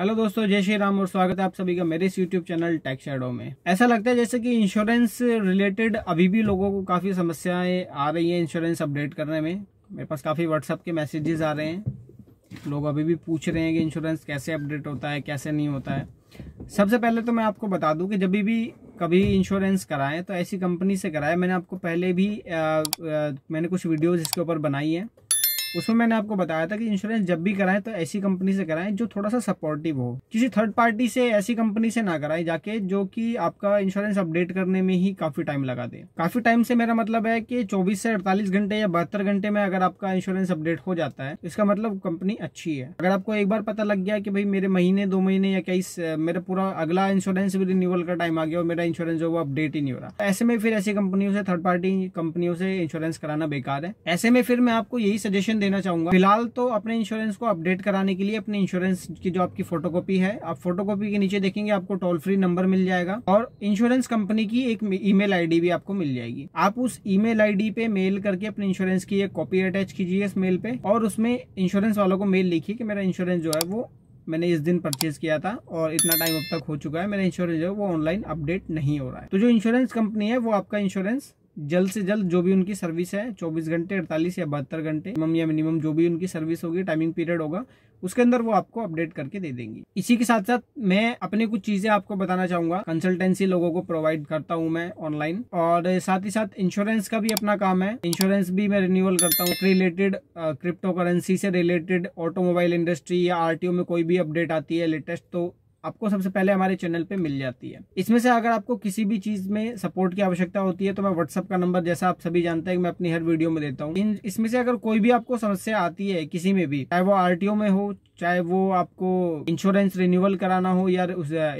hello दोस्तों जय श्री राम और स्वागत है आप सभी का मेरे इस यूट्यूब चैनल टेक शेडो में ऐसा लगता है जैसे कि इंश्योरेंस रिलेटेड अभी भी लोगों को काफ़ी समस्याएं आ रही हैं इंश्योरेंस अपडेट करने में मेरे पास काफ़ी व्हाट्सअप के मैसेजेस आ रहे हैं लोग अभी भी पूछ रहे हैं कि इंश्योरेंस कैसे अपडेट होता है कैसे नहीं होता है सबसे पहले तो मैं आपको बता दूं कि जब भी कभी इंश्योरेंस कराएं तो ऐसी कंपनी से कराएं मैंने आपको पहले भी आ, आ, मैंने कुछ वीडियोज़ इसके ऊपर बनाई है उसमें मैंने आपको बताया था कि इंश्योरेंस जब भी कराएं तो ऐसी कंपनी से कराएं जो थोड़ा सा सपोर्टिव हो किसी थर्ड पार्टी से ऐसी कंपनी से ना कराएं जाके जो कि आपका इंश्योरेंस अपडेट करने में ही काफी टाइम लगा दे काफी टाइम से मेरा मतलब है कि चौबीस से अड़तालीस घंटे या बहत्तर घंटे में अगर आपका इंश्योरेंस अपडेट हो जाता है इसका मतलब कंपनी अच्छी है अगर आपको एक बार पता लग गया कि भाई मेरे महीने दो महीने या कई मेरा पूरा अगला इंश्योरेंस भी रिन्यूअल का टाइम आ गया और मेरा इंश्योरेंस जो वो अपडेट ही नहीं हो रहा ऐसे में फिर ऐसी कंपनियों से थर्ड पार्टी कंपनियों से इंश्योरेंस कराना बेकार है ऐसे में फिर मैं आपको यही सजेशन देना चाहूंगा फिलहाल तो अपने इंश्योरेंस को अपडेट कराने के लिए अपने इंश्योरेंस की जो आपकी फोटोकॉपी है आप फोटोकॉपी के नीचे देखेंगे आपको टोल फ्री नंबर मिल जाएगा और इंश्योरेंस कंपनी की एक ईमेल आईडी भी आपको मिल जाएगी आप उस ईमेल आईडी पे मेल करके अपने इंश्योरेंस की एक कॉपी अटैच कीजिए इस मेल पे और उसमें इंश्योरेंस वालों को मेल लिखिए कि मेरा इंश्योरेंस जो है वो मैंने इस दिन परचेज किया था और इतना टाइम अब तक हो चुका है मेरा इंश्योरेंस जो है वो ऑनलाइन अपडेट नहीं हो रहा है तो जो इंश्योरेंस कंपनी है वो आपका इंश्योरेंस जल्द से जल्द जो भी उनकी सर्विस है 24 घंटे 48 या बहत्तर घंटे या मिनिमम जो भी उनकी सर्विस होगी टाइमिंग पीरियड होगा उसके अंदर वो आपको अपडेट करके दे देंगी इसी के साथ साथ मैं अपने कुछ चीजें आपको बताना चाहूंगा कंसल्टेंसी लोगों को प्रोवाइड करता हूँ मैं ऑनलाइन और साथ ही साथ इंश्योरेंस का भी अपना काम है इंश्योरेंस भी मैं रिन्यूअल करता हूँ रिलेटेड क्रिप्टो करेंसी से रिलेटेड ऑटोमोबाइल इंडस्ट्री या आरटीओ में कोई भी अपडेट आती है लेटेस्ट तो आपको सबसे पहले हमारे चैनल पे मिल जाती है इसमें से अगर आपको किसी भी चीज में सपोर्ट की आवश्यकता होती है तो मैं व्हाट्सअप का नंबर जैसा आप सभी जानते हैं मैं अपनी हर वीडियो में देता हूँ इसमें से अगर कोई भी आपको समस्या आती है किसी में भी चाहे वो आर में हो चाहे वो आपको इंश्योरेंस रिन्यूअल कराना हो या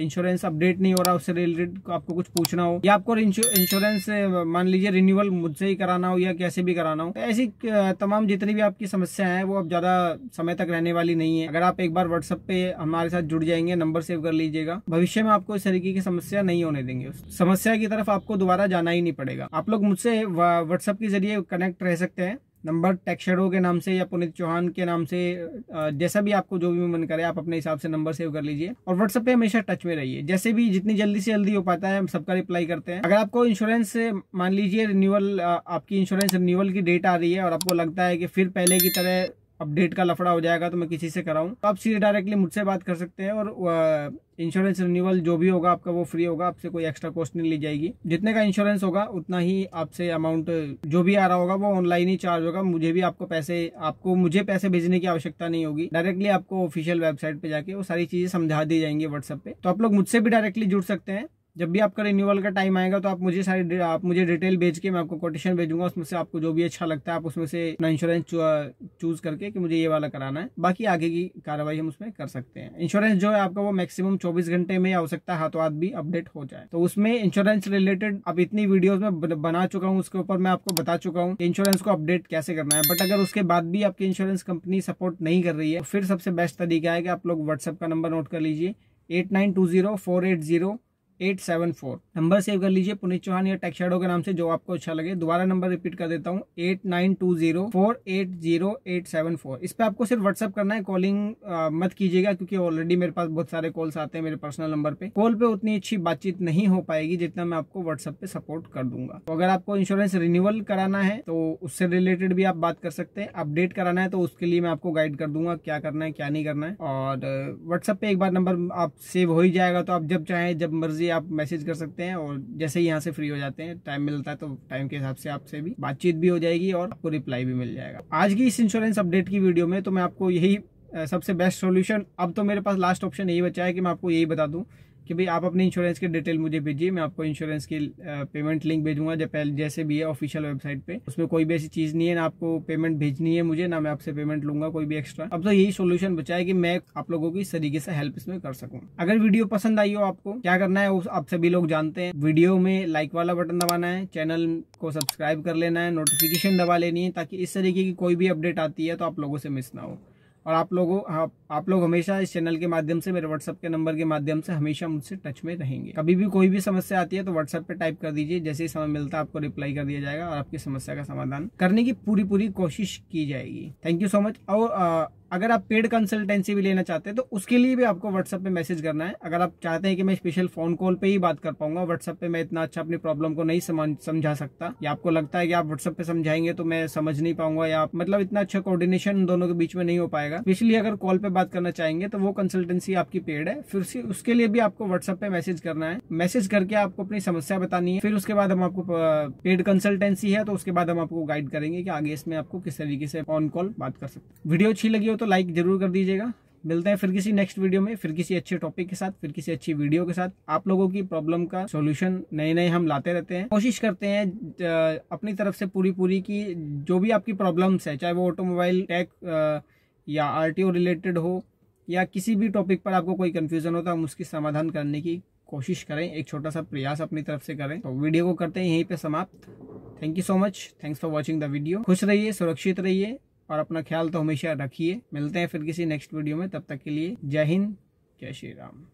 इंश्योरेंस अपडेट नहीं हो रहा उससे रिलेटेड आपको कुछ पूछना हो या आपको इंश्योरेंस मान लीजिए रिन्यूअल मुझसे ही कराना हो या कैसे भी कराना हो तो ऐसी तमाम जितनी भी आपकी समस्या है वो अब ज्यादा समय तक रहने वाली नहीं है अगर आप एक बार व्हाट्सएप पे हमारे साथ जुड़ जाएंगे नंबर से सेव कर लीजिएगा भविष्य में आपको इस तरीके की समस्या नहीं होने देंगे समस्या की तरफ आपको दोबारा जाना ही नहीं पड़ेगा आप लोग मुझसे व्हाट्सएप के जरिए कनेक्ट रह सकते हैं नंबर टेक्सरों के नाम से या पुनित चौहान के नाम से जैसा भी आपको जो भी मन करे आप अपने हिसाब से नंबर सेव कर लीजिए और व्हाट्सएप पे हमेशा टच में रहिए जैसे भी जितनी जल्दी से जल्दी हो पाता है हम सबका रिप्लाई करते हैं अगर आपको इंश्योरेंस मान लीजिए रिन्यूअल आपकी इंश्योरेंस रिन्यूअल की डेट आ रही है और आपको लगता है कि फिर पहले की तरह अपडेट का लफड़ा हो जाएगा तो मैं किसी से कराऊँ तो आप सीधे डायरेक्टली मुझसे बात कर सकते हैं और इंश्योरेंस रिन्यूअल जो भी होगा आपका वो फ्री होगा आपसे कोई एक्स्ट्रा कॉस्ट नहीं ली जाएगी जितने का इंश्योरेंस होगा उतना ही आपसे अमाउंट जो भी आ रहा होगा वो ऑनलाइन ही चार्ज होगा मुझे भी आपको पैसे आपको मुझे पैसे भेजने की आवश्यकता नहीं होगी डायरेक्टली आपको ऑफिशियल वेबसाइट पे जाके वो सारी चीजें समझा दी जाएंगी व्हाट्सएप पे तो आप लोग मुझसे भी डायरेक्टली जुड़ सकते हैं जब भी आपका रिन्यूअल का टाइम आएगा तो आप मुझे सारी आप मुझे डिटेल भेज के मैं आपको कोटेशन भेजूंगा उसमें से आपको जो भी अच्छा लगता है आप उसमें से अपना इंश्योरेंस चूज करके कि मुझे ये वाला कराना है बाकी आगे की कार्रवाई हम उसमें कर सकते हैं इंश्योरेंस जो है आपका वो मैक्सिमम चौबीस घंटे में हो सकता है हाथों हाथ भी अपडेट हो जाए तो उसमें इंश्योरेंस रिलेटेड अब इतनी वीडियोज में बना चुका हूँ उसके ऊपर मैं आपको बता चुका हूँ इंश्योरेंस को अपडेट कैसे करना है बट अगर उसके बाद भी आपकी इंश्योरेंस कंपनी सपोर्ट नहीं कर रही है तो फिर सबसे बेस्ट तरीका है कि आप लोग व्हाट्सएप का नंबर नोट कर लीजिए eight nine two zero four eight zero eight seven four number save कर लीजिए पुनित चौहान या टेक्स के नाम से जो आपको अच्छा लगे दोबारा नंबर रिपीट कर देता हूँ eight nine two zero four eight zero eight seven four इस पर आपको सिर्फ व्हाट्सअप करना है कॉलिंग मत कीजिएगा क्योंकि ऑलरेडी मेरे पास बहुत सारे कॉल्स आते हैं मेरे पर्सनल नंबर पे कॉल पे उतनी अच्छी बातचीत नहीं हो पाएगी जितना मैं आपको व्हाट्सअप पे सपोर्ट कर दूंगा तो अगर आपको इंश्योरेंस रिन्यूअल कराना है तो उससे रिलेटेड भी आप बात कर सकते हैं अपडेट कराना है तो उसके लिए मैं आपको गाइड कर दूंगा क्या करना है क्या नहीं करना है और व्हाट्सएप पे एक बार नंबर आप सेव हो ही जाएगा तो आप जब चाहें जब मर्जी आप मैसेज कर सकते हैं और जैसे ही यहाँ से फ्री हो जाते हैं टाइम मिलता है तो टाइम के हिसाब से आपसे भी बातचीत भी हो जाएगी और आपको रिप्लाई भी मिल जाएगा आज की इस इंश्योरेंस अपडेट की वीडियो में तो मैं आपको यही सबसे बेस्ट सोल्यूशन अब तो मेरे पास लास्ट ऑप्शन यही बचा है कि मैं आपको यही बता दूं कि भाई आप अपने इंश्योरेंस की डिटेल मुझे भेजिए मैं आपको इंश्योरेंस की पेमेंट लिंक भेजूंगा जब पहले जैसे भी है ऑफिशियल वेबसाइट पे उसमें कोई भी ऐसी चीज़ नहीं है ना आपको पेमेंट भेजनी है मुझे ना मैं आपसे पेमेंट लूंगा कोई भी एक्स्ट्रा अब तो यही सोल्यूशन बचा है कि मैं आप लोगों की इस तरीके से हेल्प इसमें कर सकूँ अगर वीडियो पसंद आई हो आपको क्या करना है आप सभी लोग जानते हैं वीडियो में लाइक वाला बटन दबाना है चैनल को सब्सक्राइब कर लेना है नोटिफिकेशन दबा लेनी है ताकि इस तरीके की कोई भी अपडेट आती है तो आप लोगों से मिस ना हो और आप लोगों आप, आप लोग हमेशा इस चैनल के माध्यम से मेरे व्हाट्सअप के नंबर के माध्यम से हमेशा मुझसे टच में रहेंगे कभी भी कोई भी समस्या आती है तो व्हाट्सएप पे टाइप कर दीजिए जैसे ही समय मिलता है आपको रिप्लाई कर दिया जाएगा और आपकी समस्या का समाधान करने की पूरी पूरी कोशिश की जाएगी थैंक यू सो मच और अगर आप पेड कंसल्टेंसी भी लेना चाहते हैं तो उसके लिए भी आपको व्हाट्सअप पे मैसेज करना है अगर आप चाहते हैं कि मैं स्पेशल फोन कॉल पे ही बात कर पाऊंगा व्हाट्सएप पे मैं इतना अच्छा अपनी प्रॉब्लम को नहीं समझा सकता या आपको लगता है कि आप व्हाट्सएप पे समझाएंगे तो मैं समझ नहीं पाऊंगा या मतलब इतना अच्छा कोर्डिनेशन दोनों के बीच में नहीं हो पाएगा स्पेशली अगर कॉल पे बात करना चाहेंगे तो वो कंसल्टेंसी आपकी पेड है फिर उसके लिए भी आपको व्हाट्सएप पे मैसेज करना है मैसेज करके आपको अपनी समस्या बतानी है फिर उसके बाद हम आपको पेड कंसल्टेंसी है तो उसके बाद हम आपको गाइड करेंगे कि आगे इसमें आपको किस तरीके से ऑन कॉल बात कर सकते वीडियो अच्छी लगी हो तो तो लाइक जरूर कर दीजिएगा मिलते हैं फिर किसी नेक्स्ट वीडियो में फिर किसी अच्छे टॉपिक के साथ फिर किसी अच्छी वीडियो के साथ आप लोगों की प्रॉब्लम का सॉल्यूशन नए नए हम लाते रहते हैं कोशिश करते हैं अपनी तरफ से पूरी पूरी की जो भी आपकी प्रॉब्लम्स है चाहे वो ऑटोमोबाइल टैक या आर रिलेटेड हो या किसी भी टॉपिक पर आपको कोई कन्फ्यूजन होता है हम उसकी समाधान करने की कोशिश करें एक छोटा सा प्रयास अपनी तरफ से करें तो वीडियो को करते हैं यहीं पे समाप्त thank you so much thanks for watching the video खुश रहिए सुरक्षित रहिए और अपना ख्याल तो हमेशा रखिए मिलते हैं फिर किसी नेक्स्ट वीडियो में तब तक के लिए जय हिंद जय श्री राम